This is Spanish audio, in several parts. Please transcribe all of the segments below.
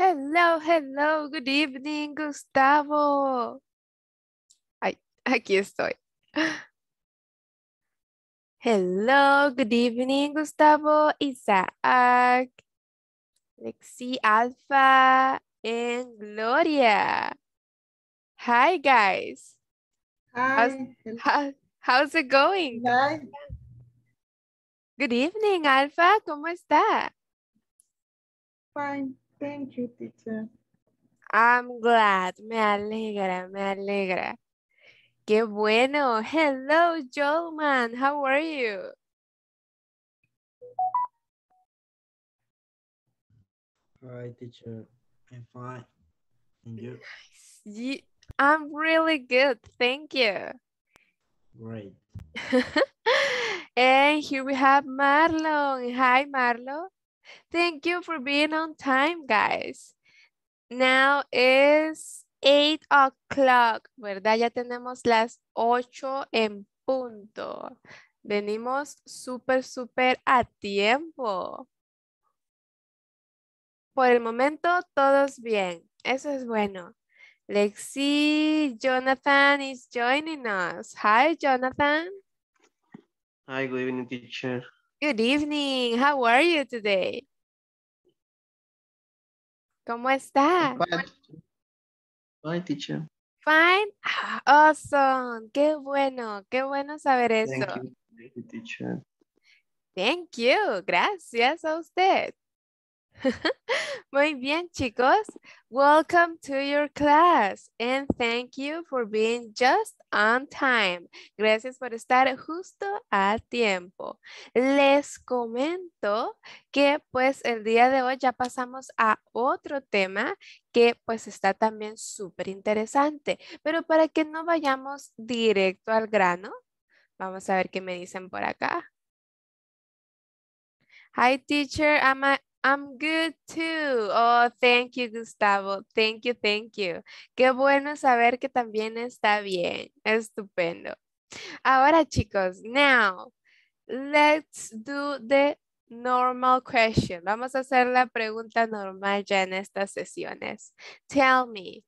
Hello, hello, good evening, Gustavo. Ay, aquí estoy. Hello, good evening, Gustavo, Isaac, Lexi Alpha, and Gloria. Hi, guys. Hi. How's, how, how's it going? Hi. Good evening, Alpha. ¿Cómo está? Fine. Thank you, teacher. I'm glad. Me alegra, me alegra. Qué bueno. Hello, Jolman. How are you? Hi, teacher. I'm fine. Thank You, I'm really good. Thank you. Great. and here we have Marlon. Hi, Marlon. Thank you for being on time, guys. Now is 8 o'clock, ¿verdad? Ya tenemos las 8 en punto. Venimos súper, súper a tiempo. Por el momento, todos bien. Eso es bueno. Lexi, Jonathan is joining us. Hi, Jonathan. Hi, good evening, teacher. Good evening. How are you today? ¿Cómo está? Fine, teacher. Fine. Ah, awesome. Qué bueno. Qué bueno saber eso. Thank you teacher. Thank you. Gracias a usted. Muy bien, chicos. Welcome to your class and thank you for being just on time. Gracias por estar justo a tiempo. Les comento que pues el día de hoy ya pasamos a otro tema que pues está también súper interesante. Pero para que no vayamos directo al grano, vamos a ver qué me dicen por acá. Hi teacher, I'm I'm good too. Oh, thank you, Gustavo. Thank you, thank you. Qué bueno saber que también está bien. Estupendo. Ahora, chicos, now, let's do the normal question. Vamos a hacer la pregunta normal ya en estas sesiones. Tell me,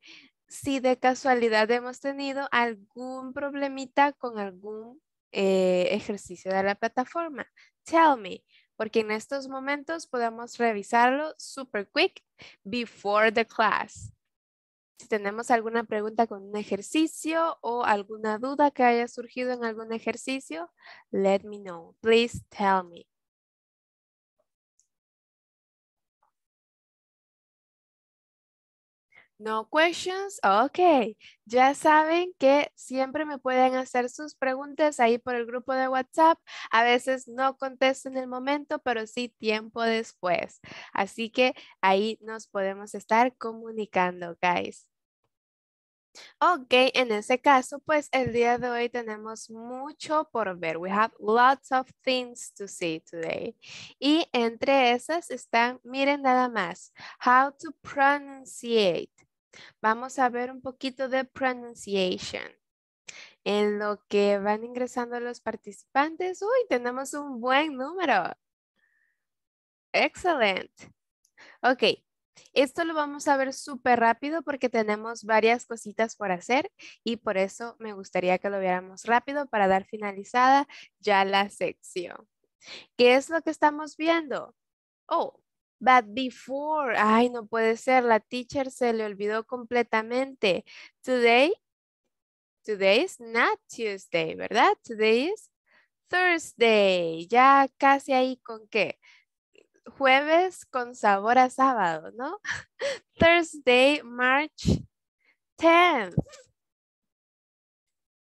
si de casualidad hemos tenido algún problemita con algún eh, ejercicio de la plataforma. Tell me, porque en estos momentos podemos revisarlo super quick before the class. Si tenemos alguna pregunta con un ejercicio o alguna duda que haya surgido en algún ejercicio, let me know. Please tell me. No questions. Ok. Ya saben que siempre me pueden hacer sus preguntas ahí por el grupo de WhatsApp. A veces no contesto en el momento, pero sí tiempo después. Así que ahí nos podemos estar comunicando, guys. Ok, en ese caso, pues el día de hoy tenemos mucho por ver. We have lots of things to see today. Y entre esas están, miren nada más, how to pronunciate. Vamos a ver un poquito de pronunciation. En lo que van ingresando los participantes, uy, tenemos un buen número. Excelente. Ok, esto lo vamos a ver súper rápido porque tenemos varias cositas por hacer y por eso me gustaría que lo viéramos rápido para dar finalizada ya la sección. ¿Qué es lo que estamos viendo? Oh, But before, ay, no puede ser, la teacher se le olvidó completamente. Today, today is not Tuesday, ¿verdad? Today is Thursday. Ya casi ahí con qué. Jueves con sabor a sábado, ¿no? Thursday, March 10th.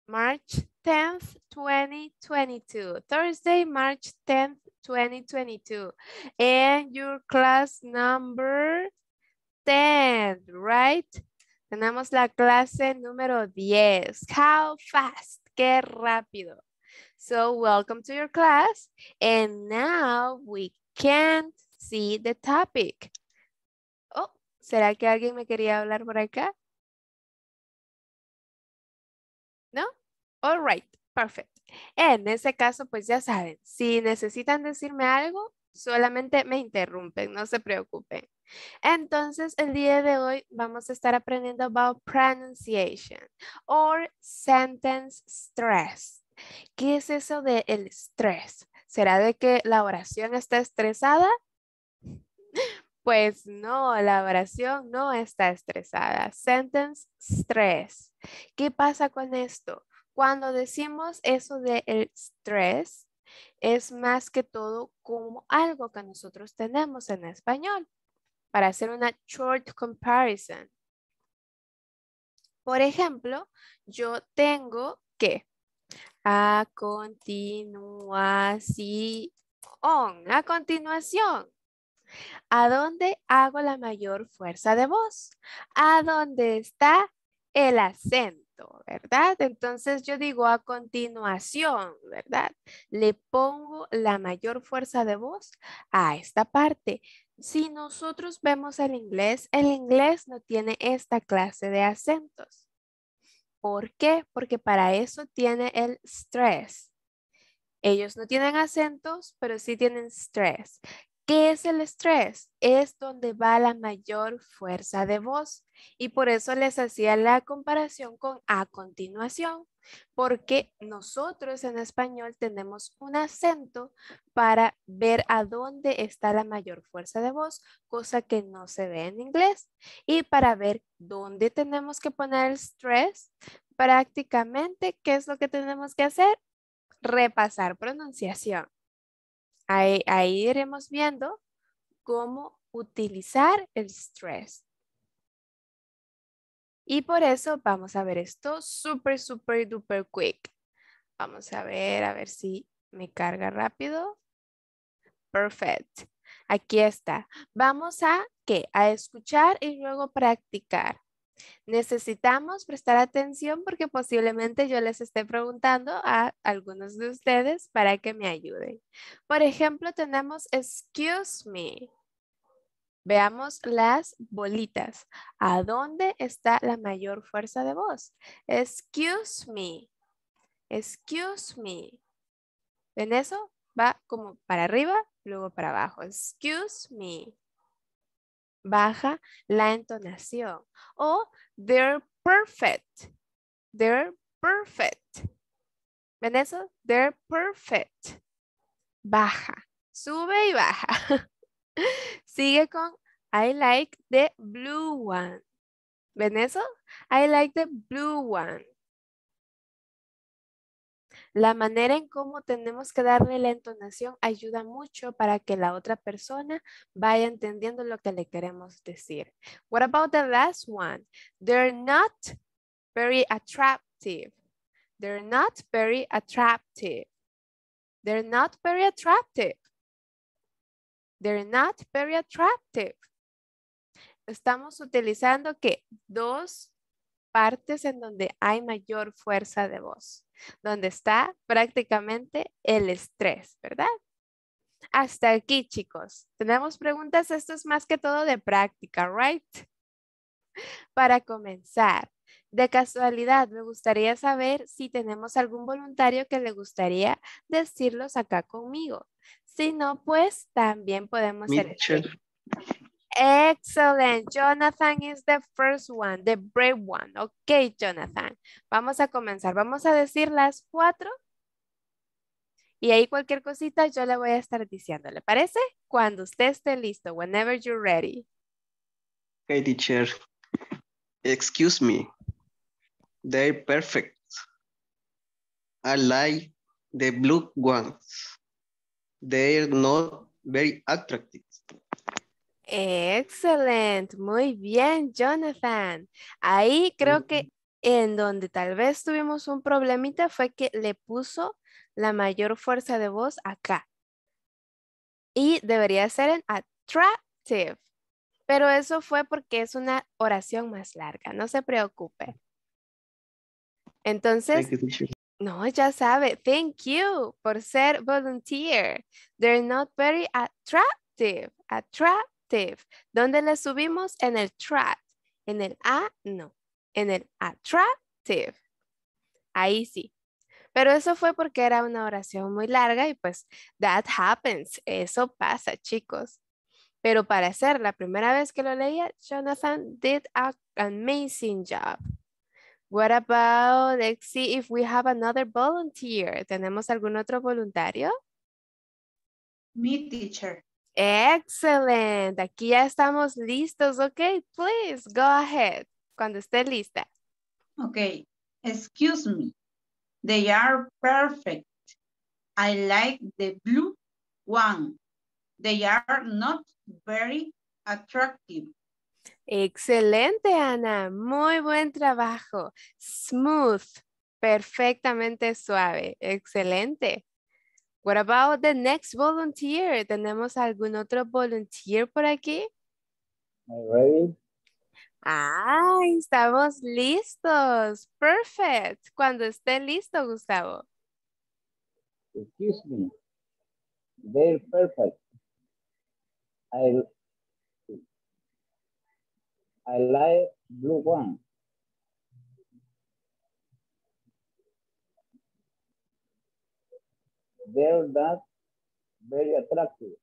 March 10th, 2022. Thursday, March 10th, 2022. And your class number 10, right? Tenemos la clase número 10. How fast? Qué rápido. So welcome to your class. And now we can't see the topic. Oh, ¿será que alguien me quería hablar por acá? No? All right, perfect. En ese caso, pues ya saben, si necesitan decirme algo, solamente me interrumpen, no se preocupen. Entonces, el día de hoy vamos a estar aprendiendo about pronunciation or sentence stress. ¿Qué es eso del el ¿Será de que la oración está estresada? Pues no, la oración no está estresada. Sentence stress. ¿Qué pasa con esto? Cuando decimos eso del el estrés, es más que todo como algo que nosotros tenemos en español para hacer una short comparison. Por ejemplo, yo tengo que a continuación, a continuación. ¿A dónde hago la mayor fuerza de voz? ¿A dónde está el acento? ¿verdad? Entonces yo digo a continuación, ¿verdad? Le pongo la mayor fuerza de voz a esta parte. Si nosotros vemos el inglés, el inglés no tiene esta clase de acentos. ¿Por qué? Porque para eso tiene el stress. Ellos no tienen acentos, pero sí tienen stress. ¿Qué es el estrés? Es donde va la mayor fuerza de voz y por eso les hacía la comparación con a continuación, porque nosotros en español tenemos un acento para ver a dónde está la mayor fuerza de voz, cosa que no se ve en inglés, y para ver dónde tenemos que poner el estrés prácticamente, ¿qué es lo que tenemos que hacer? Repasar pronunciación. Ahí, iremos viendo cómo utilizar el stress. Y por eso vamos a ver esto súper, súper, duper quick. Vamos a ver, a ver si me carga rápido. Perfect. Aquí está. Vamos a, ¿qué? A escuchar y luego practicar. Necesitamos prestar atención porque posiblemente yo les esté preguntando a algunos de ustedes para que me ayuden. Por ejemplo, tenemos excuse me. Veamos las bolitas. ¿A dónde está la mayor fuerza de voz? Excuse me. Excuse me. En eso? Va como para arriba, luego para abajo. Excuse me baja la entonación. O they're perfect. They're perfect. ¿Ven eso? They're perfect. Baja. Sube y baja. Sigue con I like the blue one. ¿Ven eso? I like the blue one. La manera en cómo tenemos que darle la entonación ayuda mucho para que la otra persona vaya entendiendo lo que le queremos decir. What about the last one? They're not very attractive. They're not very attractive. They're not very attractive. They're not very attractive. Estamos utilizando que dos partes en donde hay mayor fuerza de voz donde está prácticamente el estrés, ¿verdad? Hasta aquí, chicos. Tenemos preguntas, esto es más que todo de práctica, ¿right? Para comenzar, de casualidad, me gustaría saber si tenemos algún voluntario que le gustaría decirlos acá conmigo. Si no, pues también podemos... hacer Hacer Excellent. Jonathan is the first one, the brave one. Ok, Jonathan. Vamos a comenzar. Vamos a decir las cuatro. Y ahí cualquier cosita yo le voy a estar diciendo. ¿Le parece? Cuando usted esté listo. Whenever you're ready. Ok, teacher. Excuse me. They're perfect. I like the blue ones. They're not very attractive. Excelente, muy bien, Jonathan. Ahí creo que en donde tal vez tuvimos un problemita fue que le puso la mayor fuerza de voz acá. Y debería ser en attractive. Pero eso fue porque es una oración más larga, no se preocupe. Entonces, no, ya sabe, thank you por ser volunteer. They're not very attractive. Attractive ¿Dónde la subimos? En el trap En el a, no. En el attractive. Ahí sí. Pero eso fue porque era una oración muy larga y pues that happens. Eso pasa, chicos. Pero para hacer la primera vez que lo leía, Jonathan did an amazing job. What about, let's see if we have another volunteer. ¿Tenemos algún otro voluntario? Me teacher. ¡Excelente! Aquí ya estamos listos. Ok, please go ahead. Cuando esté lista. Ok. Excuse me. They are perfect. I like the blue one. They are not very attractive. Excelente, Ana. Muy buen trabajo. Smooth. Perfectamente suave. Excelente. What about the next volunteer? ¿Tenemos algún otro volunteer por aquí? Ready? Ah, estamos listos. Perfect. Cuando esté listo, Gustavo. Excuse me. Very perfect. I, I like blue one. They're that very attractive.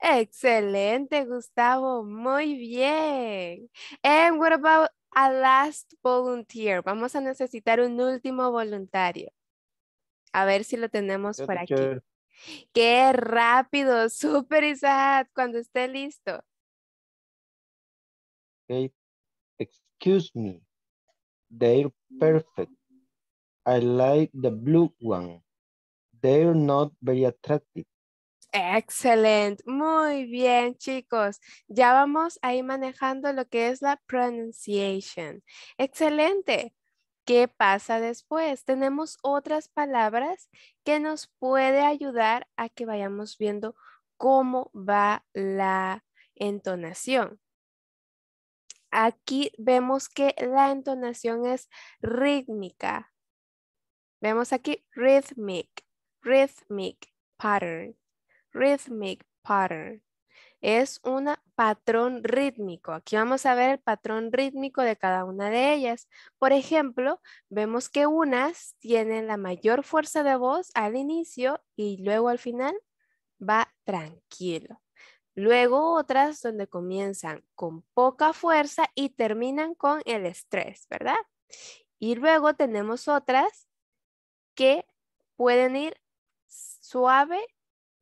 Excelente, Gustavo. Muy bien. And what about a last volunteer? Vamos a necesitar un último voluntario. A ver si lo tenemos por aquí. Qué rápido, super Isaac, cuando esté listo. Excuse me. They're perfect. I like the blue one. They're not very attractive. Excelente, muy bien chicos, ya vamos ahí manejando lo que es la pronunciation. Excelente, ¿qué pasa después? Tenemos otras palabras que nos puede ayudar a que vayamos viendo cómo va la entonación. Aquí vemos que la entonación es rítmica. Vemos aquí rhythmic. Rhythmic pattern. Rhythmic pattern. Es un patrón rítmico. Aquí vamos a ver el patrón rítmico de cada una de ellas. Por ejemplo, vemos que unas tienen la mayor fuerza de voz al inicio y luego al final va tranquilo. Luego otras donde comienzan con poca fuerza y terminan con el estrés, ¿verdad? Y luego tenemos otras que pueden ir suave,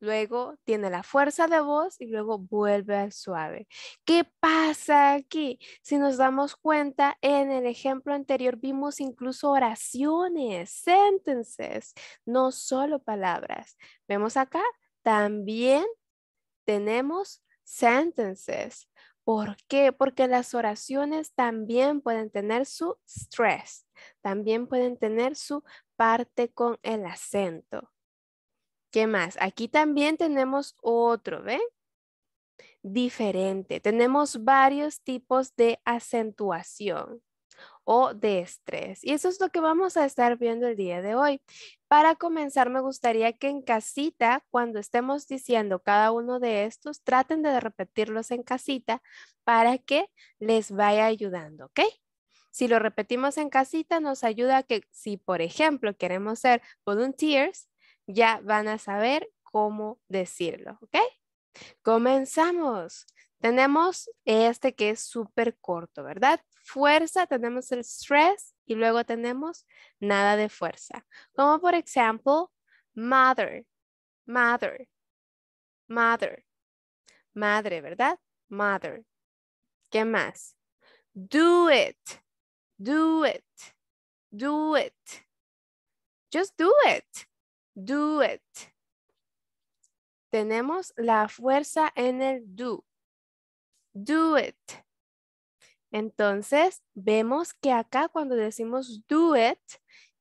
luego tiene la fuerza de voz y luego vuelve al suave. ¿Qué pasa aquí? Si nos damos cuenta, en el ejemplo anterior vimos incluso oraciones, sentences, no solo palabras. Vemos acá, también tenemos sentences. ¿Por qué? Porque las oraciones también pueden tener su stress, también pueden tener su parte con el acento. ¿Qué más? Aquí también tenemos otro, ¿ve? Diferente. Tenemos varios tipos de acentuación o de estrés. Y eso es lo que vamos a estar viendo el día de hoy. Para comenzar, me gustaría que en casita, cuando estemos diciendo cada uno de estos, traten de repetirlos en casita para que les vaya ayudando, ¿ok? Si lo repetimos en casita, nos ayuda a que si, por ejemplo, queremos ser volunteers, ya van a saber cómo decirlo, ¿ok? Comenzamos. Tenemos este que es súper corto, ¿verdad? Fuerza, tenemos el stress y luego tenemos nada de fuerza. Como por ejemplo, mother, mother, mother, madre, ¿verdad? Mother. ¿Qué más? Do it, do it, do it. Just do it do it. Tenemos la fuerza en el do. Do it. Entonces, vemos que acá cuando decimos do it,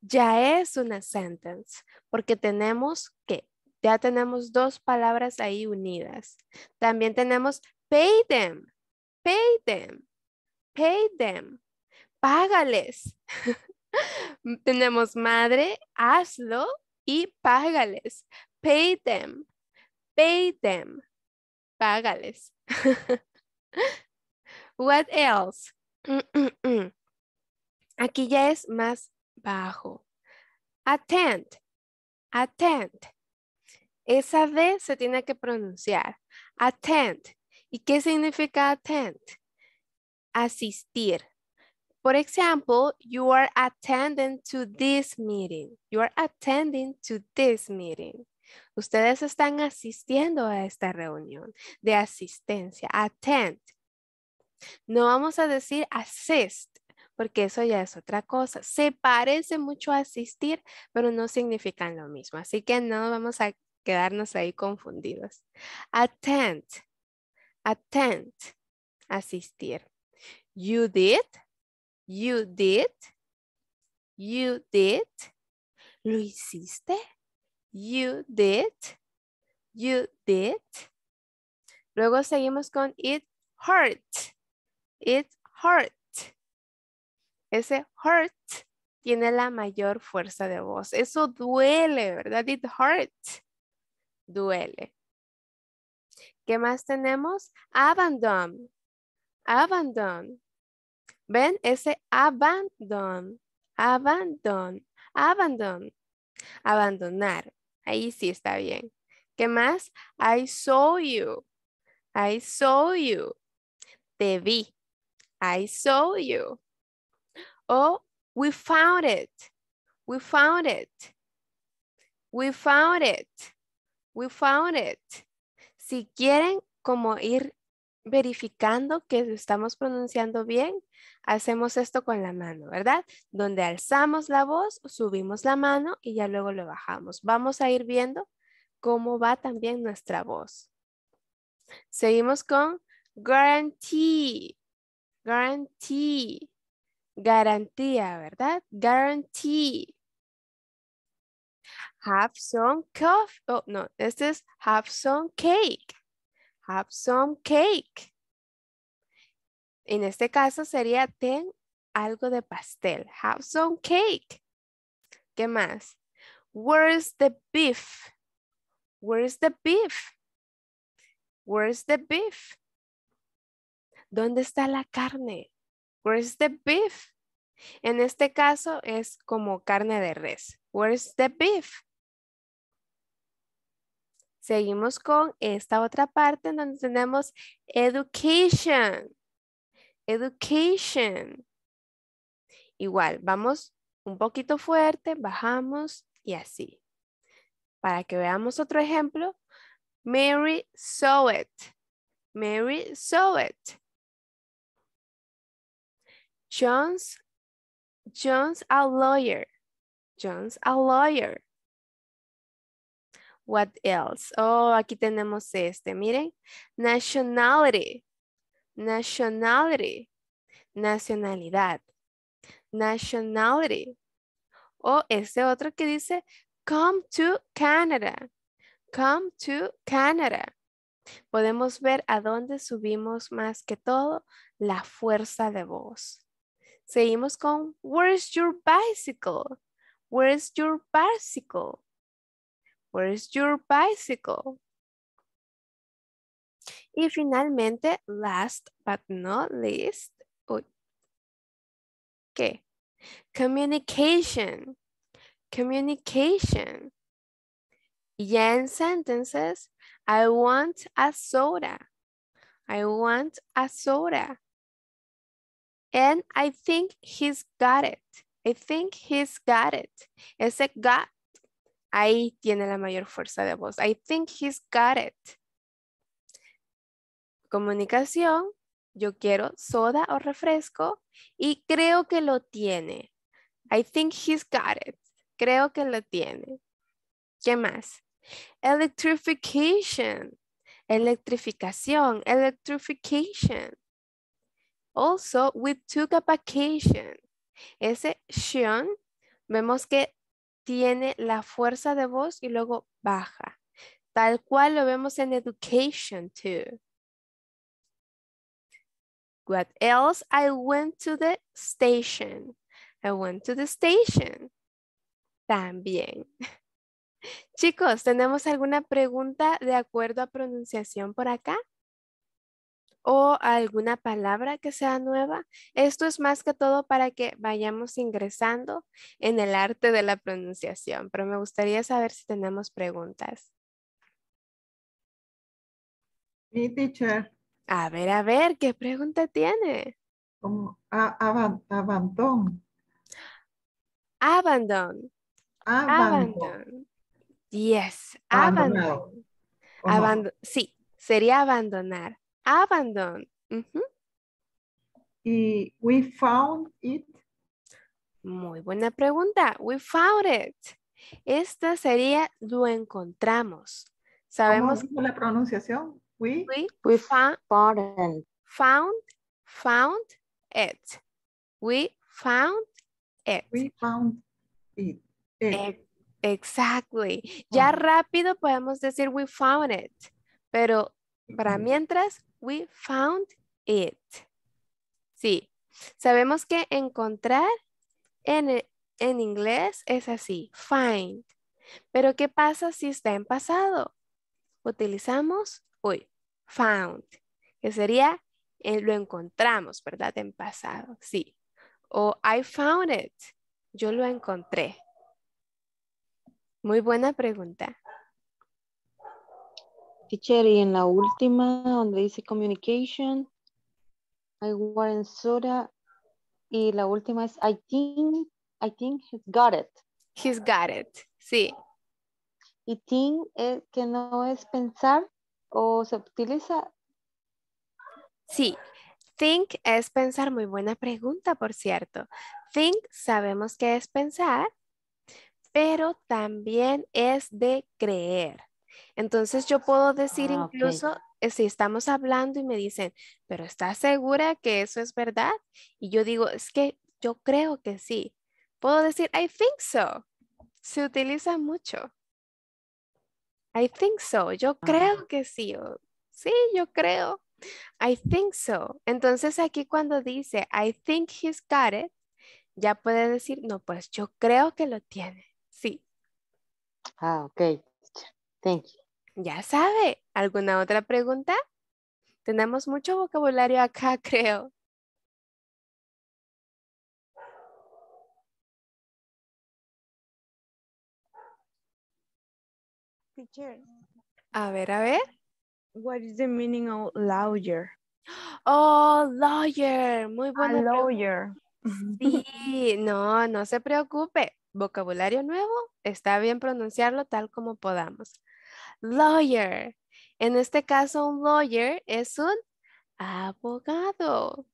ya es una sentence, porque tenemos que, ya tenemos dos palabras ahí unidas. También tenemos pay them, pay them, pay them, págales. tenemos madre, hazlo, y págales. Pay them. Pay them. Págales. What else? Aquí ya es más bajo. Attend. Attend. Esa D se tiene que pronunciar. Attend. ¿Y qué significa attend? Asistir. Por ejemplo, you are attending to this meeting. You are attending to this meeting. Ustedes están asistiendo a esta reunión de asistencia. Attend. No vamos a decir assist, porque eso ya es otra cosa. Se parece mucho a asistir, pero no significan lo mismo. Así que no vamos a quedarnos ahí confundidos. Attend. Attend. Asistir. You did. You did. You did. ¿Lo hiciste? You did. You did. Luego seguimos con it hurt. It hurt. Ese hurt tiene la mayor fuerza de voz. Eso duele, ¿verdad? It hurt. Duele. ¿Qué más tenemos? Abandon. Abandon. ¿Ven? Ese abandon, abandon, abandon, abandonar. Ahí sí está bien. ¿Qué más? I saw you. I saw you. Te vi. I saw you. Oh, we found it. We found it. We found it. We found it. Si quieren como ir verificando que estamos pronunciando bien, hacemos esto con la mano, ¿verdad? Donde alzamos la voz, subimos la mano y ya luego lo bajamos. Vamos a ir viendo cómo va también nuestra voz. Seguimos con guarantee, guarantee, garantía, ¿verdad? Guarantee. Have some coffee. Oh, no, este es have some cake have some cake. En este caso sería ten algo de pastel. Have some cake. ¿Qué más? Where's the beef? Where's the beef? Where's the beef? ¿Dónde está la carne? Where's the beef? En este caso es como carne de res. Where's the beef? Seguimos con esta otra parte donde tenemos education. Education. Igual, vamos un poquito fuerte, bajamos y así. Para que veamos otro ejemplo. Mary saw it. Mary saw it. John's, John's a lawyer. John's a lawyer. What else? Oh, aquí tenemos este, miren. Nationality. Nationality. Nacionalidad. Nationality. O oh, este otro que dice, come to Canada. Come to Canada. Podemos ver a dónde subimos más que todo la fuerza de voz. Seguimos con, where's your bicycle? Where's your bicycle? Where's your bicycle? Y finalmente, last but not least, uy, ¿qué? Communication. Communication. Yeah, in sentences, I want a soda. I want a soda. And I think he's got it. I think he's got it. Ese got Ahí tiene la mayor fuerza de voz. I think he's got it. Comunicación, yo quiero soda o refresco y creo que lo tiene. I think he's got it. Creo que lo tiene. ¿Qué más? Electrification. Electrificación. Electrification. Also, we took a vacation. Ese Sean, vemos que tiene la fuerza de voz y luego baja. Tal cual lo vemos en education too. What else? I went to the station. I went to the station. También. Chicos, ¿tenemos alguna pregunta de acuerdo a pronunciación por acá? o alguna palabra que sea nueva. Esto es más que todo para que vayamos ingresando en el arte de la pronunciación, pero me gustaría saber si tenemos preguntas. Mi teacher. A ver, a ver, ¿qué pregunta tiene? Como abandon. Abandon. Abandon. Yes, abandon. Abandon. Sí, sería abandonar. Abandon. Y we found it. Muy buena pregunta. We found it. Esta sería lo encontramos. Sabemos la pronunciación. We, found, found, it. We found it. We found it. Exactly. Ya rápido podemos decir we found it, pero para mientras we found it. Sí, sabemos que encontrar e, en, inglés es así, find. Pero ¿qué pasa si está en pasado? Utilizamos hoy, found, que sería eh, lo encontramos, ¿verdad? En pasado, sí. O I found it, yo lo encontré. Muy buena pregunta. Teacher, y en la última, donde dice communication, I want Y la última es I think, he's got it. He's got it, sí. Y think es que no es pensar o se utiliza. Sí, think es pensar, muy buena pregunta, por cierto. Think sabemos que es pensar, pero también es de creer. Entonces yo puedo decir ah, incluso eh, si estamos hablando y me dicen, pero ¿estás segura que eso es verdad? Y yo digo, es que yo creo que sí. Puedo decir, I think so. Se utiliza mucho. I think so. Yo ah. creo que sí. sí, yo creo. I think so. Entonces aquí cuando dice, I think he's got it, ya puede decir, no, pues yo creo que lo tiene. Sí. Ah, ok. Ya sabe, ¿alguna otra pregunta? Tenemos mucho vocabulario acá, creo. A ver, a ver. What is the meaning of lawyer? Oh, lawyer. Muy bueno. Lawyer. Sí, no, no se preocupe. Vocabulario nuevo, está bien pronunciarlo tal como podamos lawyer. En este caso, un lawyer es un abogado.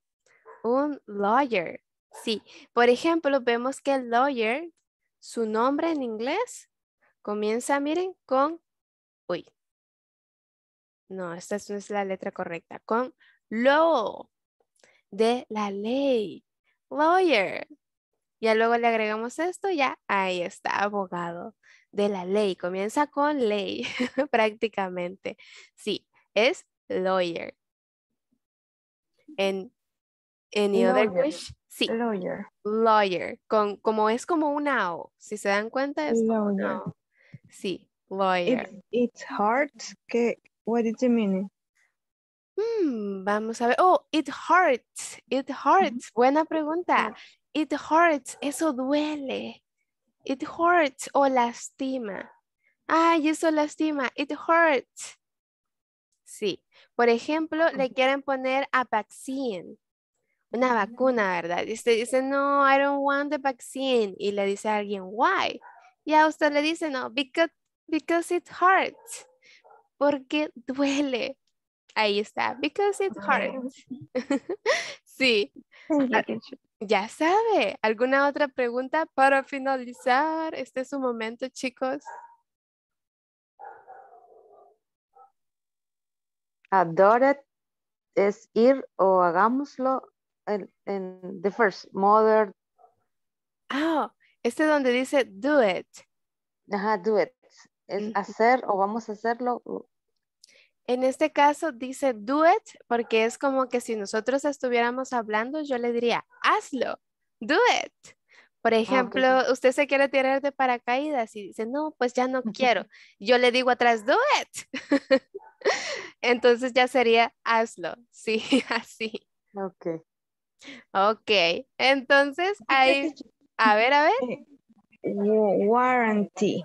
Un lawyer. Sí, por ejemplo, vemos que el lawyer, su nombre en inglés, comienza, miren, con, uy, no, esta no es la letra correcta, con law, de la ley, lawyer. Ya luego le agregamos esto, ya ahí está, abogado de la ley. Comienza con ley prácticamente. Sí, es lawyer. En any lawyer. Sí. Lawyer. Lawyer. Con, como es como una O. Si se dan cuenta es como una O. Sí, lawyer. It hurts? hard. ¿Qué, what did you mean? vamos a ver. Oh, it hurts. It hurts. Buena pregunta. It hurts. Eso duele. It hurts o lastima. Ay, eso lastima. It hurts. Sí. Por ejemplo, le quieren poner a vaccine. Una vacuna, ¿verdad? Y usted dice, no, I don't want the vaccine. Y le dice a alguien, why? Y a usted le dice, no, because, because it hurts. Porque duele. Ahí está, because it hurts. sí. Ah, ya sabe, ¿alguna otra pregunta para finalizar? Este es su momento, chicos. Adore es ir o hagámoslo en, the first, mother. Ah, oh, este donde dice do it. Ajá, do it. Es mm. hacer o vamos a hacerlo, en este caso dice do it porque es como que si nosotros estuviéramos hablando, yo le diría hazlo, do it. Por ah, ejemplo, usted se quiere tirar de paracaídas y dice, no, pues ya no quiero. Yo le digo atrás, do it. Entonces ya sería hazlo, sí, así. Ok. Ok, entonces ahí, a ver, a ver. Eh, warranty.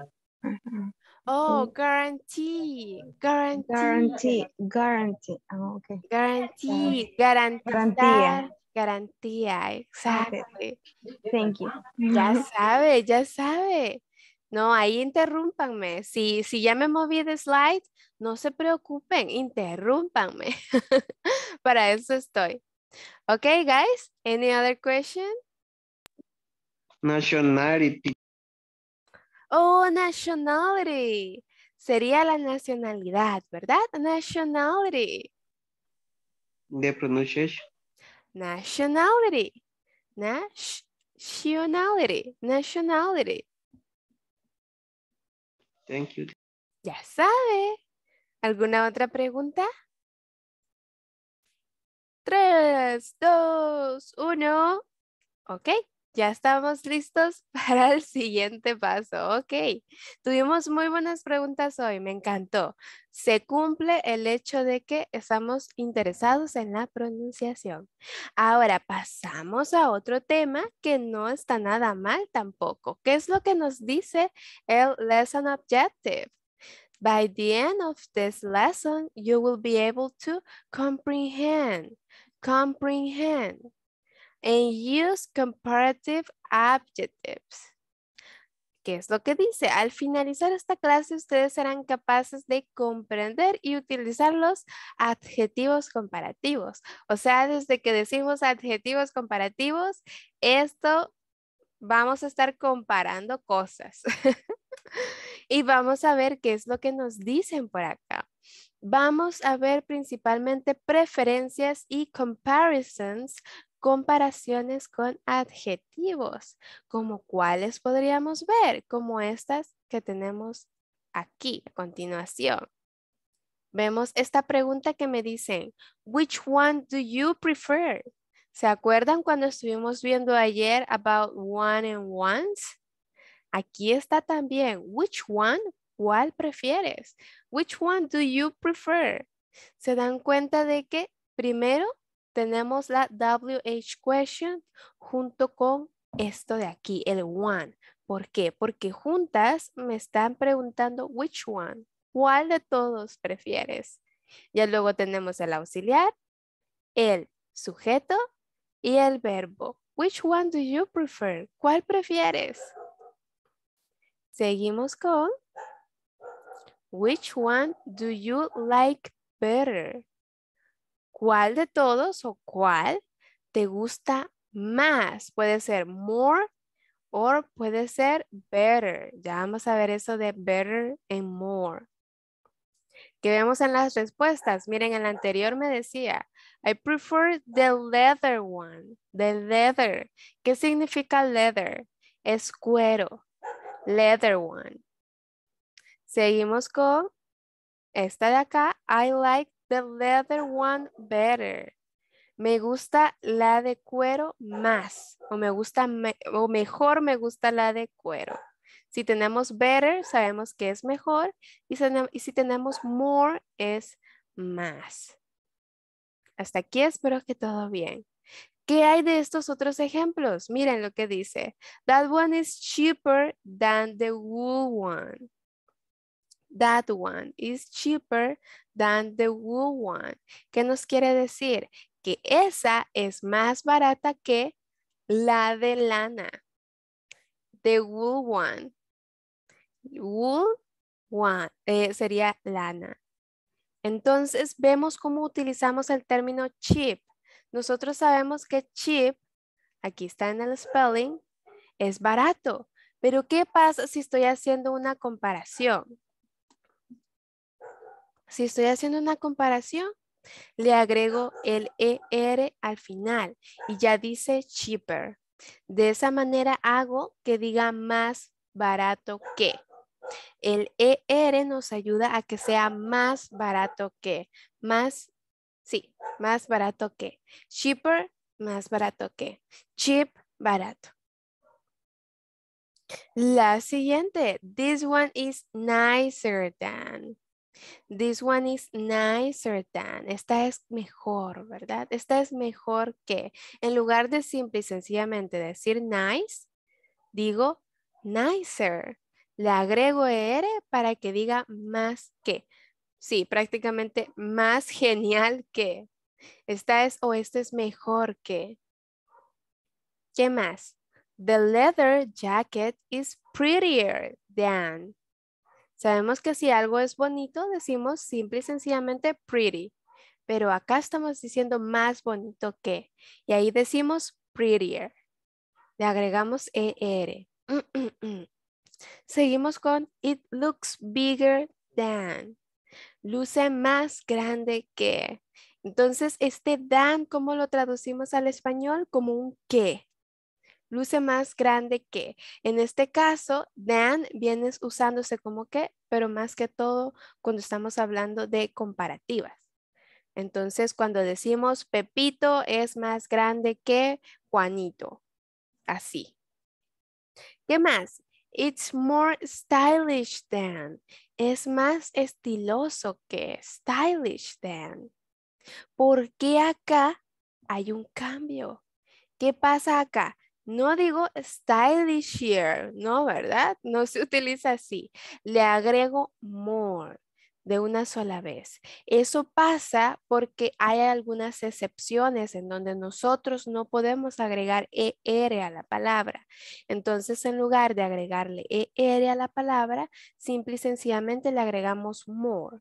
Oh, guarantee, guarantee. Guarantee, guarantee. Ah, okay. Guarantee, garantía. Garantía, exacto. Thank you. Ya sabe, ya sabe. No, ahí interrúmpanme. Si, si ya me moví de slide, no se preocupen, interrúmpanme. Para eso estoy. Ok, guys, any other question? Nationality. Oh, nationality. Sería la nacionalidad, ¿verdad? Nationality. ¿De pronunciación? Nationality. Nationality. Nationality. Thank you. Ya sabe. ¿Alguna otra pregunta? Tres, dos, uno. Ok ya estamos listos para el siguiente paso. Ok, tuvimos muy buenas preguntas hoy, me encantó. Se cumple el hecho de que estamos interesados en la pronunciación. Ahora pasamos a otro tema que no está nada mal tampoco. ¿Qué es lo que nos dice el lesson objective? By the end of this lesson, you will be able to comprehend. Comprehend and use comparative adjectives. ¿Qué es lo que dice? Al finalizar esta clase, ustedes serán capaces de comprender y utilizar los adjetivos comparativos. O sea, desde que decimos adjetivos comparativos, esto vamos a estar comparando cosas. y vamos a ver qué es lo que nos dicen por acá. Vamos a ver principalmente preferencias y comparisons comparaciones con adjetivos, como cuáles podríamos ver, como estas que tenemos aquí a continuación. Vemos esta pregunta que me dicen, which one do you prefer? ¿Se acuerdan cuando estuvimos viendo ayer about one and ones? Aquí está también, which one, ¿cuál prefieres? Which one do you prefer? ¿Se dan cuenta de que primero tenemos la WH question junto con esto de aquí, el one. ¿Por qué? Porque juntas me están preguntando which one, cuál de todos prefieres. Ya luego tenemos el auxiliar, el sujeto y el verbo. Which one do you prefer? ¿Cuál prefieres? Seguimos con Which one do you like better? ¿Cuál de todos o cuál te gusta más? Puede ser more o puede ser better. Ya vamos a ver eso de better and more. Que vemos en las respuestas. Miren, en la anterior me decía, I prefer the leather one. The leather. ¿Qué significa leather? Es cuero. Leather one. Seguimos con esta de acá. I like the leather one better. Me gusta la de cuero más. O me gusta, o mejor me gusta la de cuero. Si tenemos better, sabemos que es mejor. Y, y si tenemos more, es más. Hasta aquí espero que todo bien. ¿Qué hay de estos otros ejemplos? Miren lo que dice. That one is cheaper than the wool one. That one is cheaper than the wool one. ¿Qué nos quiere decir? Que esa es más barata que la de lana. The wool one. Wool one eh, sería lana. Entonces vemos cómo utilizamos el término cheap. Nosotros sabemos que cheap, aquí está en el spelling, es barato. Pero ¿qué pasa si estoy haciendo una comparación? Si estoy haciendo una comparación, le agrego el ER al final y ya dice cheaper. De esa manera hago que diga más barato que. El ER nos ayuda a que sea más barato que. Más, sí, más barato que. Cheaper, más barato que. Cheap, barato. La siguiente. This one is nicer than. This one is nicer than. Esta es mejor, ¿verdad? Esta es mejor que. En lugar de simple y sencillamente decir nice, digo nicer. Le agrego er para que diga más que. Sí, prácticamente más genial que. Esta es o esta es mejor que. ¿Qué más? The leather jacket is prettier than. Sabemos que si algo es bonito, decimos simple y sencillamente pretty, pero acá estamos diciendo más bonito que, y ahí decimos prettier. Le agregamos ER. Seguimos con it looks bigger than. Luce más grande que. Entonces, este than, ¿cómo lo traducimos al español? Como un que luce más grande que. En este caso, than viene usándose como que, pero más que todo cuando estamos hablando de comparativas. Entonces, cuando decimos Pepito es más grande que Juanito. Así. ¿Qué más? It's more stylish than. Es más estiloso que stylish than. ¿Por qué acá hay un cambio? ¿Qué pasa acá? No digo stylish here, no, ¿verdad? No se utiliza así. Le agrego more de una sola vez. Eso pasa porque hay algunas excepciones en donde nosotros no podemos agregar ER a la palabra. Entonces, en lugar de agregarle ER a la palabra, simple y sencillamente le agregamos more.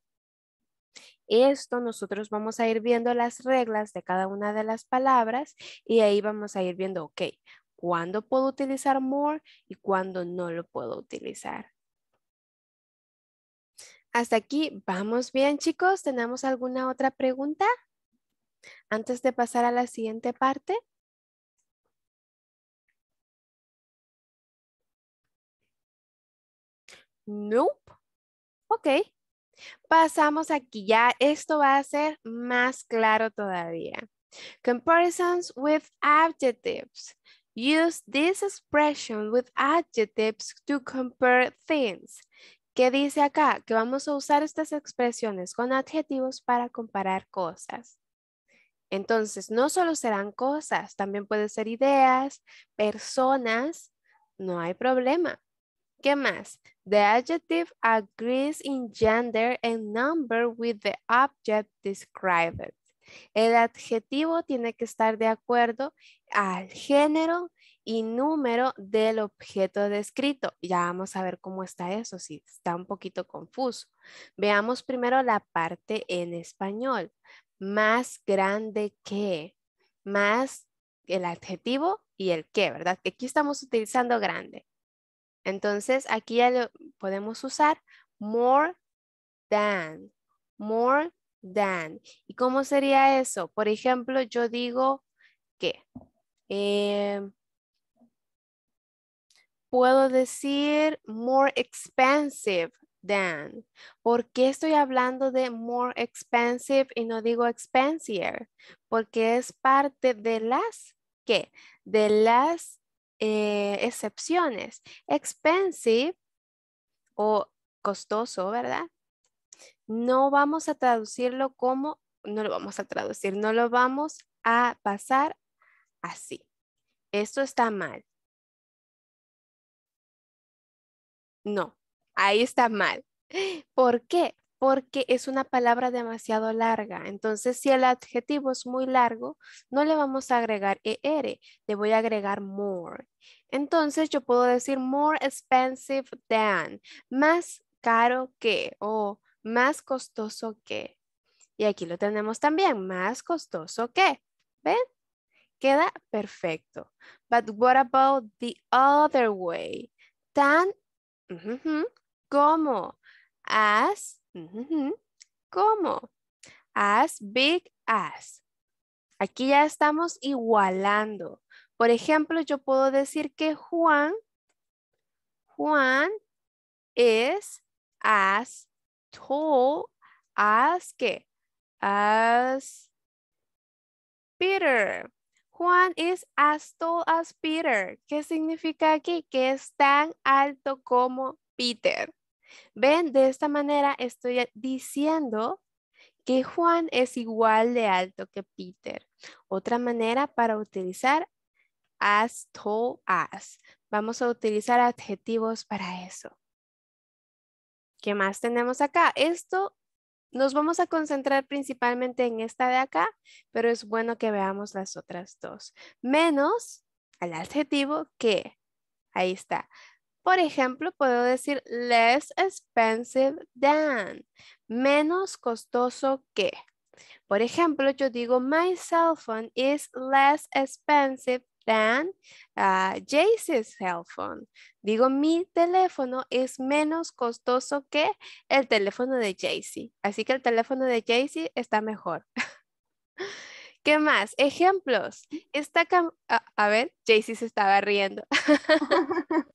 Esto nosotros vamos a ir viendo las reglas de cada una de las palabras y ahí vamos a ir viendo, ok, cuándo puedo utilizar more y cuándo no lo puedo utilizar. Hasta aquí, ¿vamos bien chicos? ¿Tenemos alguna otra pregunta? Antes de pasar a la siguiente parte. Nope. Ok. Pasamos aquí. Ya esto va a ser más claro todavía. Comparisons with adjectives. Use this expression with adjectives to compare things. ¿Qué dice acá? Que vamos a usar estas expresiones con adjetivos para comparar cosas. Entonces, no solo serán cosas, también pueden ser ideas, personas. No hay problema. ¿Qué más? The adjective agrees in gender and number with the object described. El adjetivo tiene que estar de acuerdo al género y número del objeto descrito. Ya vamos a ver cómo está eso, si está un poquito confuso. Veamos primero la parte en español. Más grande que, más el adjetivo y el que, ¿verdad? Aquí estamos utilizando grande. Entonces, aquí ya podemos usar more than, more ¿Y cómo sería eso? Por ejemplo, yo digo que em, puedo decir more expensive than. ¿Por qué estoy hablando de more expensive y no digo expensive? Porque es parte de las, ¿qué? De las eh, excepciones. Expensive o costoso, ¿verdad? no vamos a traducirlo como, no lo vamos a traducir, no lo vamos a pasar así. Esto está mal. No, ahí está mal. ¿Por qué? Porque es una palabra demasiado larga. Entonces, si el adjetivo es muy largo, no le vamos a agregar ER, le voy a agregar more. Entonces, yo puedo decir more expensive than, más caro que, o más costoso que. Y aquí lo tenemos también, más costoso que. ¿Ven? Queda perfecto. But what about the other way? Tan como, as, como, as big as. Aquí ya estamos igualando. Por ejemplo, yo puedo decir que Juan, Juan is as tall as que, As Peter. Juan is as tall as Peter. ¿Qué significa aquí? Que es tan alto como Peter. ¿Ven? De esta manera estoy diciendo que Juan es igual de alto que Peter. Otra manera para utilizar as tall as. Vamos a utilizar adjetivos para eso. ¿Qué más tenemos acá? Esto nos vamos a concentrar principalmente en esta de acá, pero es bueno que veamos las otras dos. Menos al adjetivo que. Ahí está. Por ejemplo, puedo decir less expensive than. Menos costoso que. Por ejemplo, yo digo my cell phone is less expensive than uh, Jace's cell phone. Digo, mi teléfono es menos costoso que el teléfono de Jace. Así que el teléfono de Jace está mejor. ¿Qué más? Ejemplos. Está ah, a, ver, Jace se estaba riendo.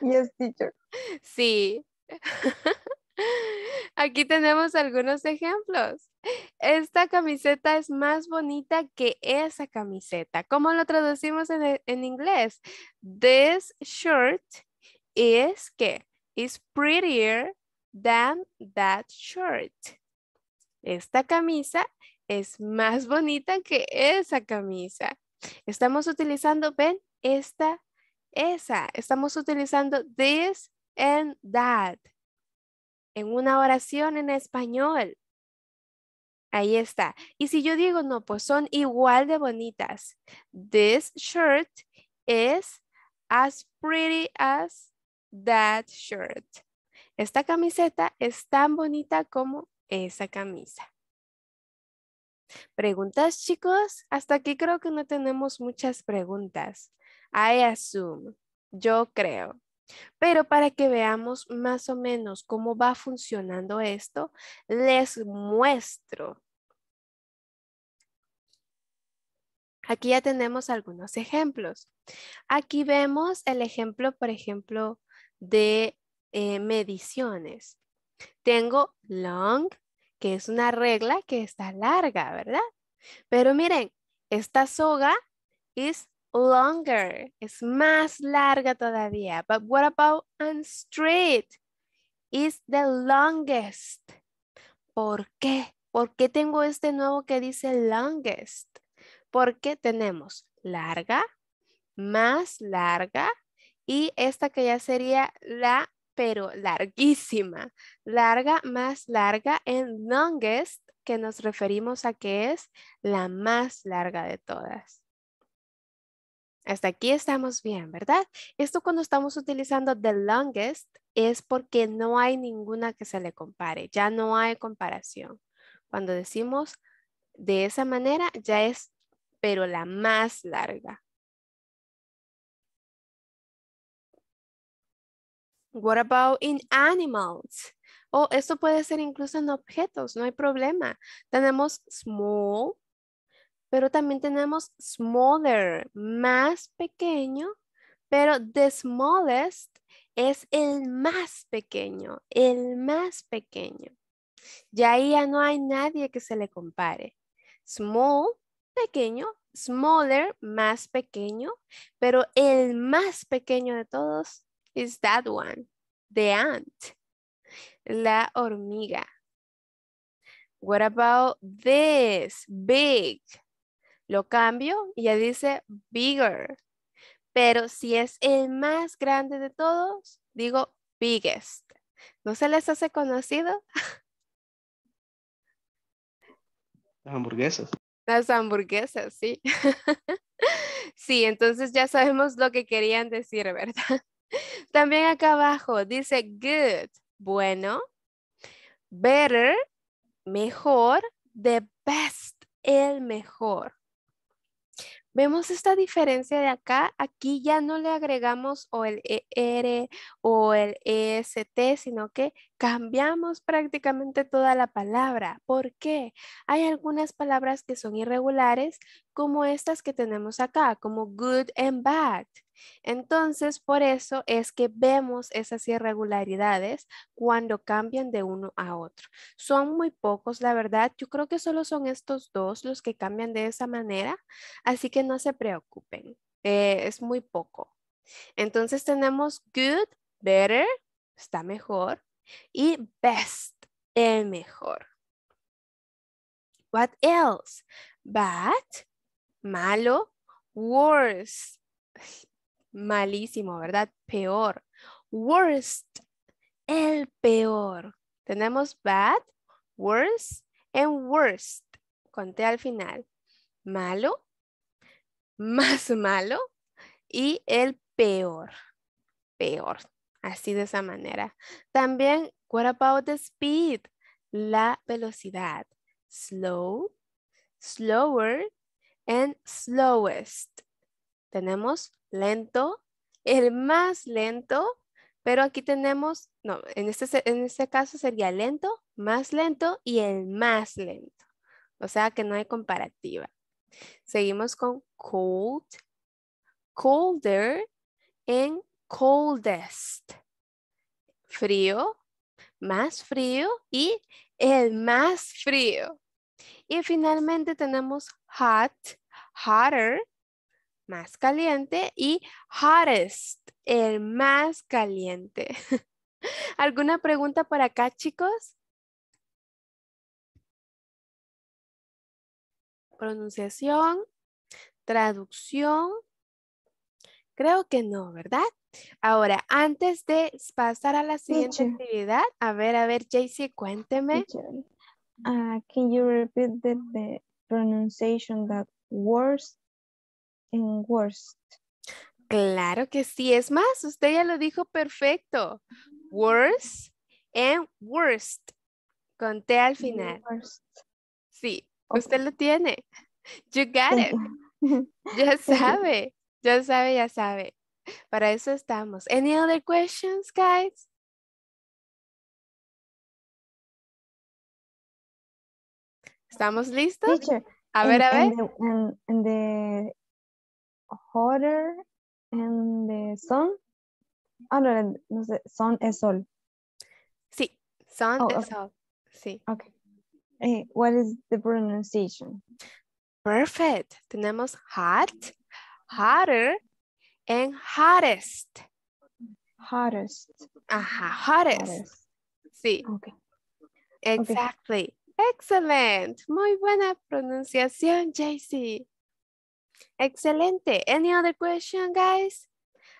yes, teacher. Sí. Aquí tenemos algunos ejemplos. Esta camiseta es más bonita que esa camiseta. ¿Cómo lo traducimos en, e-, inglés? This shirt is que is prettier than that shirt. Esta camisa es más bonita que esa camisa. Estamos utilizando, ven, esta, esa. Estamos utilizando this and that en una oración en español. Ahí está. Y si yo digo, no, pues son igual de bonitas. This shirt is as pretty as that shirt. Esta camiseta es tan bonita como esa camisa. ¿Preguntas, chicos? Hasta aquí creo que no tenemos muchas preguntas. I assume. Yo creo. Pero para que veamos más o menos cómo va funcionando esto, les muestro. Aquí ya tenemos algunos ejemplos. Aquí vemos el ejemplo, por ejemplo, de eh, mediciones. Tengo long, que es una regla que está larga, ¿verdad? Pero miren, esta soga es longer, es más larga todavía. But what about and straight? Is the longest. ¿Por qué? ¿Por qué tengo este nuevo que dice longest? Porque tenemos larga, más larga y esta que ya sería la, pero larguísima. Larga, más larga en longest que nos referimos a que es la más larga de todas. Hasta aquí estamos bien, ¿verdad? Esto cuando estamos utilizando the longest es porque no hay ninguna que se le compare, ya no hay comparación. Cuando decimos de esa manera ya es, pero la más larga. What about in animals? oh, esto puede ser incluso en objetos, no hay problema. Tenemos small, pero también tenemos smaller, más pequeño, pero the smallest es el más pequeño, el más pequeño. ya ahí ya no hay nadie que se le compare. Small, pequeño, smaller, más pequeño, pero el más pequeño de todos is that one, the ant, la hormiga. What about this? Big. Lo cambio y ya dice bigger. Pero si es el más grande de todos, digo biggest. ¿No se les hace conocido? Las hamburguesas. Las hamburguesas, sí. sí, entonces ya sabemos lo que querían decir, ¿verdad? También acá abajo dice good, bueno, better, mejor, the best, el mejor. Vemos esta diferencia de acá, aquí ya no le agregamos o el ER o el EST, sino que cambiamos prácticamente toda la palabra. ¿Por qué? Hay algunas palabras que son irregulares, como estas que tenemos acá, como good and bad. Entonces, por eso es que vemos esas irregularidades cuando cambian de uno a otro. Son muy pocos, la verdad. Yo creo que solo son estos dos los que cambian de esa manera, así que no se preocupen. Eh, es muy poco. Entonces tenemos good, better, está mejor, y best, el mejor. What else? Bad, malo, worse. Malísimo, ¿verdad? Peor. Worst, el peor. Tenemos bad, worse, and worst. Conté al final. Malo, más malo y el peor. Peor así de esa manera. También, what about the speed? La velocidad. Slow, slower, and slowest. Tenemos lento, el más lento, pero aquí tenemos, no, en este, en este caso sería lento, más lento y el más lento. O sea que no hay comparativa. Seguimos con cold, colder, and coldest, frío, más frío y el más frío. Y finalmente tenemos hot, hotter, más caliente y hottest, el más caliente. ¿Alguna pregunta para acá, chicos? Pronunciación, traducción, Creo que no, ¿verdad? Ahora, antes de pasar a la siguiente actividad, a ver, a ver, Jaycee, cuénteme. Ah, can you repeat the, pronunciation that worst and worst? Claro que sí, es más, usted ya lo dijo perfecto. Worst and worst. Conté al final. Sí, usted lo tiene. You got it. ya sabe. Ya sabe, ya sabe. Para eso estamos. Any other questions, guys? ¿Estamos listos? a ver, a ver. ¿En the, hotter and the sun. Ah, no, no sé, son es sol. Sí, son oh, es sol. Sí. Ok. ¿Cuál eh, what is the pronunciation? Perfect. Tenemos hot, hotter and hottest. Hottest. Ajá, hottest. Sí. Okay. Exactly. Muy buena pronunciación, Jaycee. Excelente. Any other question, guys?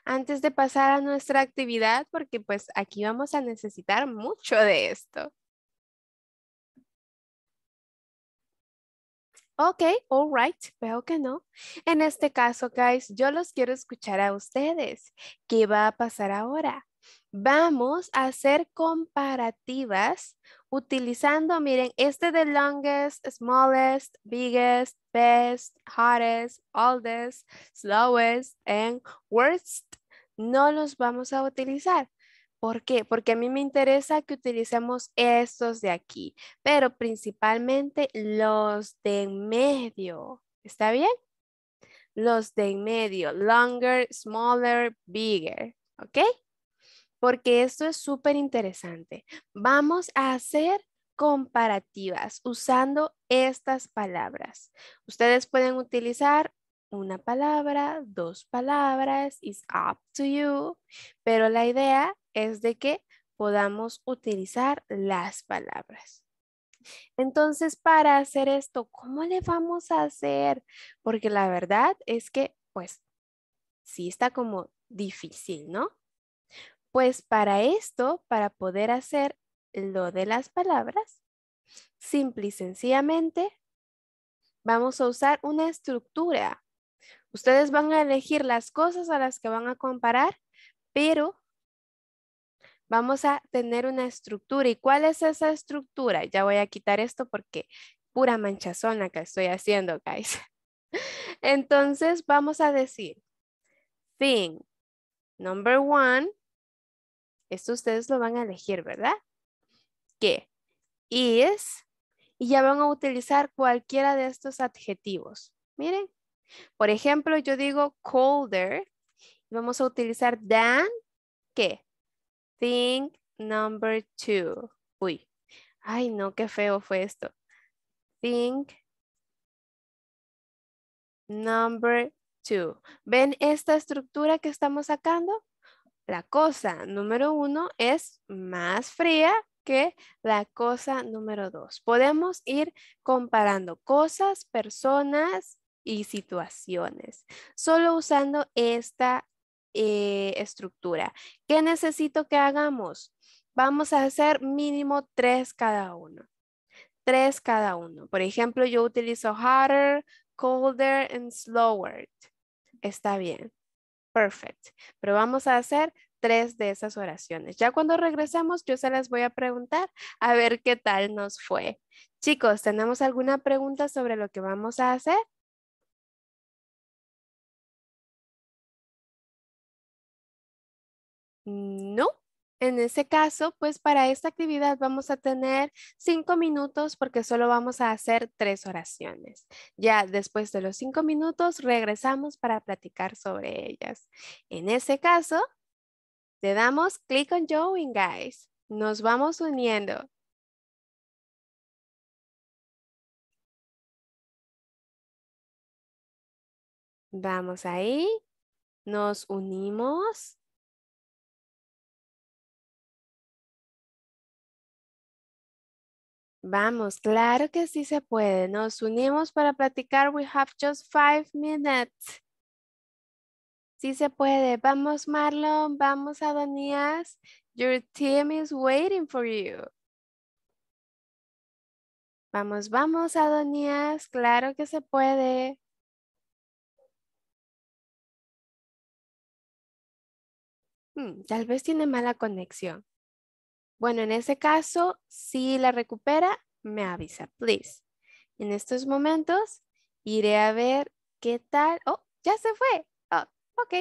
Antes de pasar a nuestra actividad, porque pues aquí vamos a necesitar mucho de esto. Ok, all right, veo que no. En este caso, guys, yo los quiero escuchar a ustedes. ¿Qué va a pasar ahora? Vamos a hacer comparativas utilizando, miren, este de longest, smallest, biggest, best, hardest, oldest, slowest and worst. No los vamos a utilizar. ¿Por qué? Porque a mí me interesa que utilicemos estos de aquí, pero principalmente los de medio. ¿Está bien? Los de medio, longer, smaller, bigger, ¿ok? Porque esto es súper interesante. Vamos a hacer comparativas usando estas palabras. Ustedes pueden utilizar una palabra, dos palabras, it's up to you, pero la idea es de que podamos utilizar las palabras. Entonces, para hacer esto, ¿cómo le vamos a hacer? Porque la verdad es que, pues, sí está como difícil, ¿no? Pues para esto, para poder hacer lo de las palabras, simple y sencillamente, vamos a usar una estructura. Ustedes van a elegir las cosas a las que van a comparar, pero vamos a tener una estructura. ¿Y cuál es esa estructura? Ya voy a quitar esto porque pura manchazona que estoy haciendo, guys. Entonces vamos a decir, thing, number one, esto ustedes lo van a elegir, ¿verdad? Que is, y ya van a utilizar cualquiera de estos adjetivos. Miren, por ejemplo, yo digo colder, vamos a utilizar than, ¿qué? Think number two. Uy, ay no, qué feo fue esto. Think number two. ¿Ven esta estructura que estamos sacando? La cosa número uno es más fría que la cosa número dos. Podemos ir comparando cosas, personas y situaciones, solo usando esta eh, estructura. ¿Qué necesito que hagamos? Vamos a hacer mínimo tres cada uno. Tres cada uno. Por ejemplo, yo utilizo harder, colder and slower. Está bien. Perfect. Pero vamos a hacer tres de esas oraciones. Ya cuando regresemos, yo se las voy a preguntar a ver qué tal nos fue. Chicos, ¿tenemos alguna pregunta sobre lo que vamos a hacer? No, en ese caso, pues para esta actividad vamos a tener cinco minutos porque solo vamos a hacer tres oraciones. Ya después de los cinco minutos regresamos para platicar sobre ellas. En ese caso, le damos click on join, guys. Nos vamos uniendo. Vamos ahí. Nos unimos. Vamos, claro que sí se puede. Nos unimos para platicar. We have just five minutes. Sí se puede. Vamos, Marlon. Vamos, Adonías. Your team is waiting for you. Vamos, vamos, Adonías. Claro que se puede. Hmm, tal vez tiene mala conexión. Bueno, en ese caso, si la recupera, me avisa, please. En estos momentos, iré a ver qué tal. Oh, ya se fue. Oh, ok,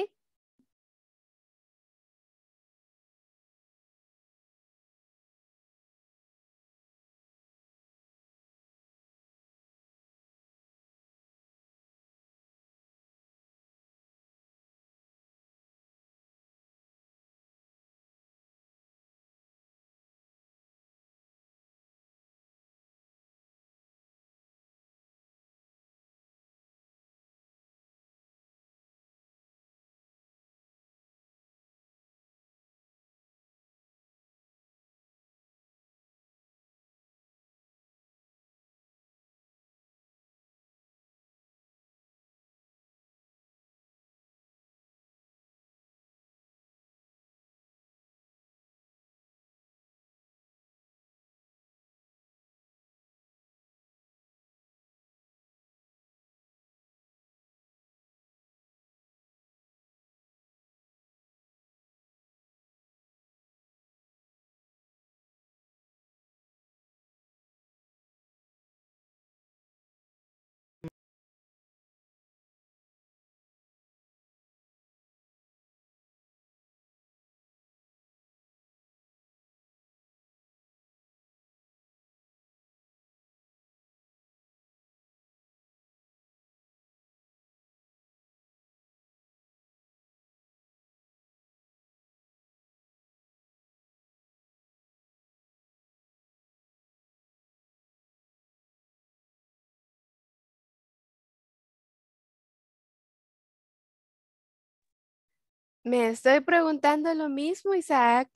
Me estoy preguntando lo mismo, Isaac.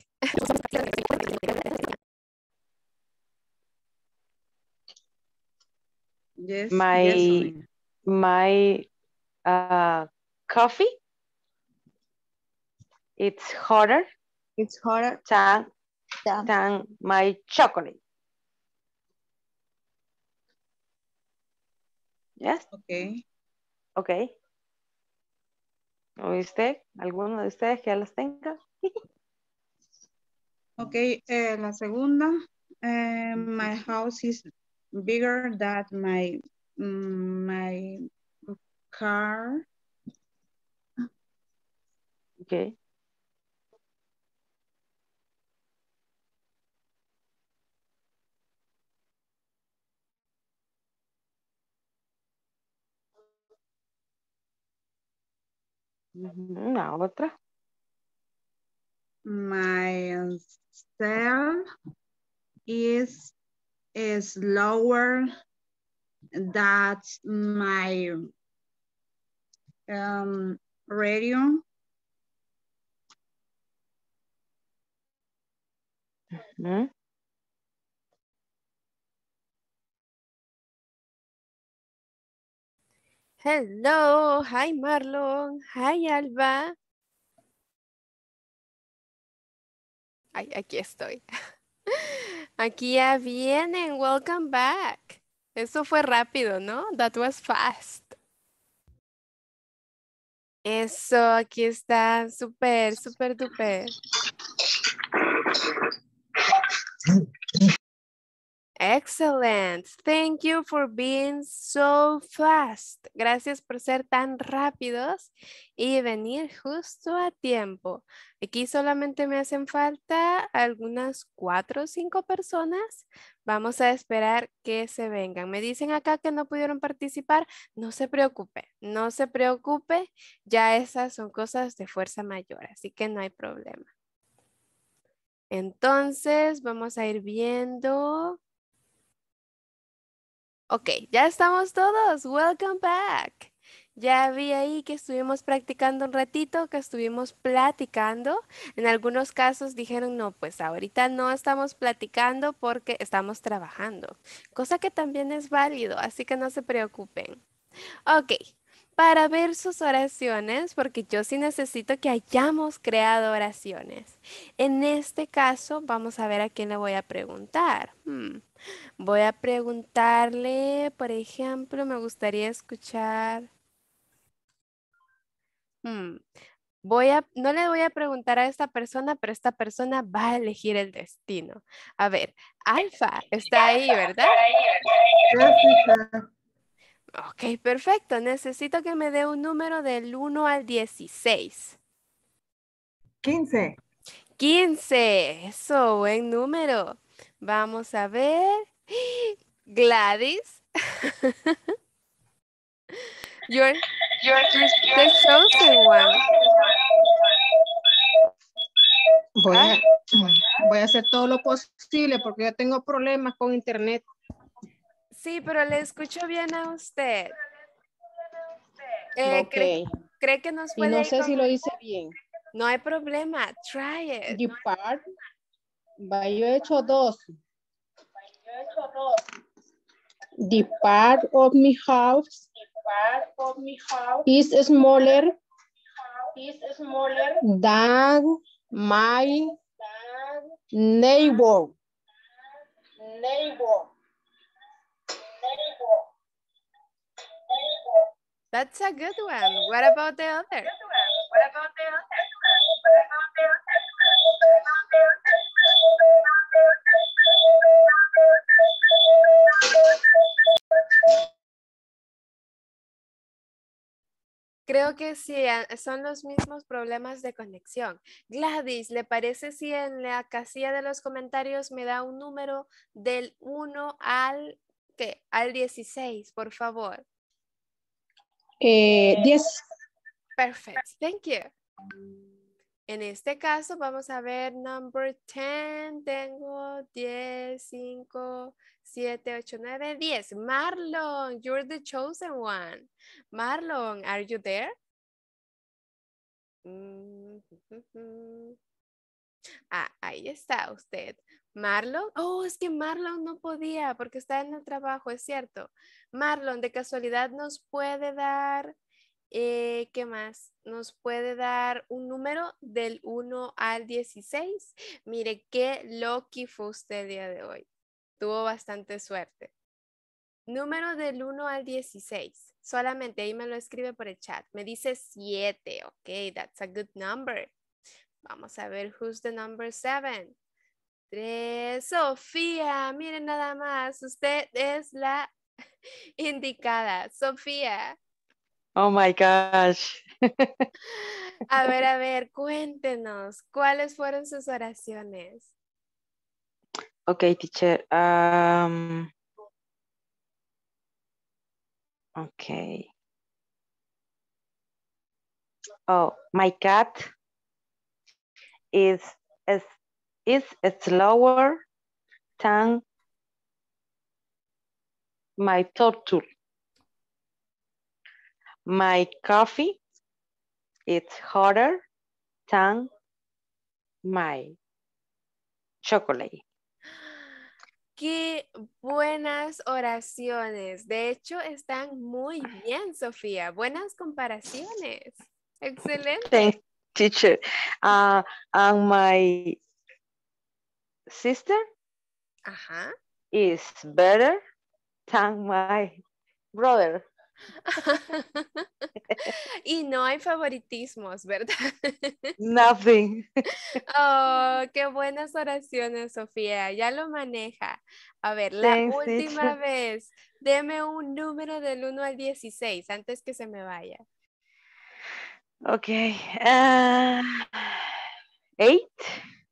my my uh, coffee. It's hotter. It's hotter than my chocolate. Yes. Okay. Okay. ¿O usted? ¿Alguno de ustedes que ya las tenga? ok, eh, la segunda. Eh, my house is bigger than my, mm, my car. Ok. Uhum, a Myself is is lower that my um, radio. Hello, hi Marlon, hi Alba. Ay, aquí estoy. Aquí ya vienen, welcome back. Eso fue rápido, ¿no? That was fast. Eso, aquí está, súper, súper, súper. Excellent. Thank you for being so fast. Gracias por ser tan rápidos y venir justo a tiempo. Aquí solamente me hacen falta algunas cuatro o cinco personas. Vamos a esperar que se vengan. Me dicen acá que no pudieron participar. No se preocupe, no se preocupe. Ya esas son cosas de fuerza mayor, así que no hay problema. Entonces, vamos a ir viendo Ok, ya estamos todos. Welcome back. Ya vi ahí que estuvimos practicando un ratito, que estuvimos platicando. En algunos casos dijeron, no, pues ahorita no estamos platicando porque estamos trabajando, cosa que también es válido, así que no se preocupen. Ok, para ver sus oraciones, porque yo sí necesito que hayamos creado oraciones. En este caso, vamos a ver a quién le voy a preguntar. Hmm, voy a preguntarle, por ejemplo, me gustaría escuchar... Hmm, voy a, no le voy a preguntar a esta persona, pero esta persona va a elegir el destino. A ver, Alfa está ahí, ¿verdad? Ok, perfecto. Necesito que me dé un número del 1 al 16. 15. 15. Eso, buen número. Vamos a ver. Gladys. Voy a, ah. voy a hacer todo lo posible porque yo tengo problemas con internet. Sí, pero le escucho bien a usted. Eh, okay. cree, cree, que nos puede y no sé si lo dice bien. No hay problema. Try it. You part. Yo he hecho dos. Yo he hecho dos. The of my house. Depart of my house. Is smaller. Is smaller. Than my. neighbor. Neighbor. That's a good one. What about the other? What about the other? Creo que sí, son los mismos problemas de conexión. Gladys, ¿le parece si en la casilla de los comentarios me da un número del 1 al al 16, por favor. 10. Eh, Perfect, thank you. En este caso vamos a ver number 10, tengo 10, 5, 7, 8, 9, 10. Marlon, you're the chosen one. Marlon, are you there? Mm, mm, mm, Ah, ahí está usted. Marlon, oh, es que Marlon no podía porque está en el trabajo, es cierto. Marlon, de casualidad nos puede dar, eh, ¿qué más? Nos puede dar un número del 1 al 16. Mire, qué lucky fue usted el día de hoy. Tuvo bastante suerte. Número del 1 al 16. Solamente ahí me lo escribe por el chat. Me dice 7. Ok, that's a good number. Vamos a ver who's the number seven. Tres, Sofía, miren nada más, usted es la indicada, Sofía. Oh my gosh. a ver, a ver, cuéntenos, ¿cuáles fueron sus oraciones? Ok, teacher. Um, ok. Oh, my cat is, is, is slower than my torture. My coffee is harder than my chocolate. Qué buenas oraciones. De hecho, están muy bien, Sofía. Buenas comparaciones. Excelente teacher. Ah, and my sister is better than my brother. y no hay favoritismos, ¿verdad? Nothing. oh, qué buenas oraciones, Sofía. Ya lo maneja. A ver, la última vez, deme un número del 1 al 16 antes que se me vaya. Okay. Ah, eight.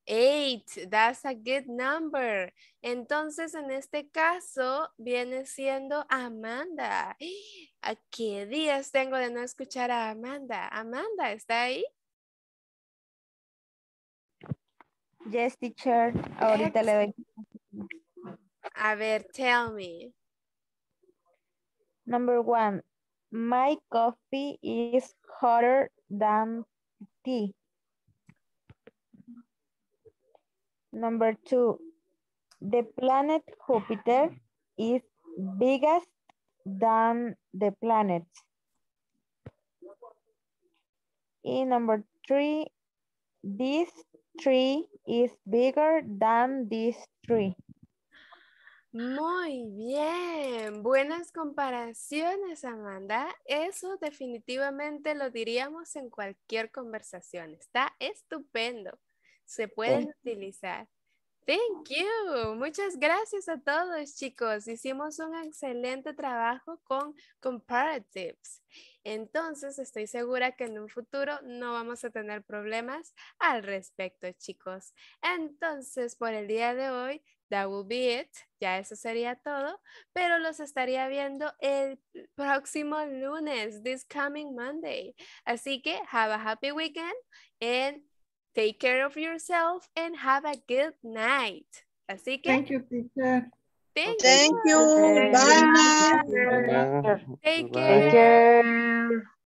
Eight, that's a good number. Entonces, en este caso, viene siendo Amanda. ¿A qué días tengo de no escuchar a Amanda? Amanda, ¿está ahí? Yes, teacher. Ahorita le doy. A ver, tell me. Number one, my coffee is hotter than T. Number two, the planet Jupiter is biggest than the planets. And number three, this tree is bigger than this tree. Muy bien, buenas comparaciones, Amanda. Eso definitivamente lo diríamos en cualquier conversación. Está estupendo. Se pueden oh. utilizar. Thank you. Muchas gracias a todos, chicos. Hicimos un excelente trabajo con comparatives. Entonces, estoy segura que en un futuro no vamos a tener problemas al respecto, chicos. Entonces, por el día de hoy, That will be it. Ya eso sería todo. Pero los estaría viendo el próximo lunes, this coming Monday. Así que have a happy weekend and take care of yourself and have a good night. Así que. Thank you, teacher. Thank, thank you. Bye. Bye. Take Take care.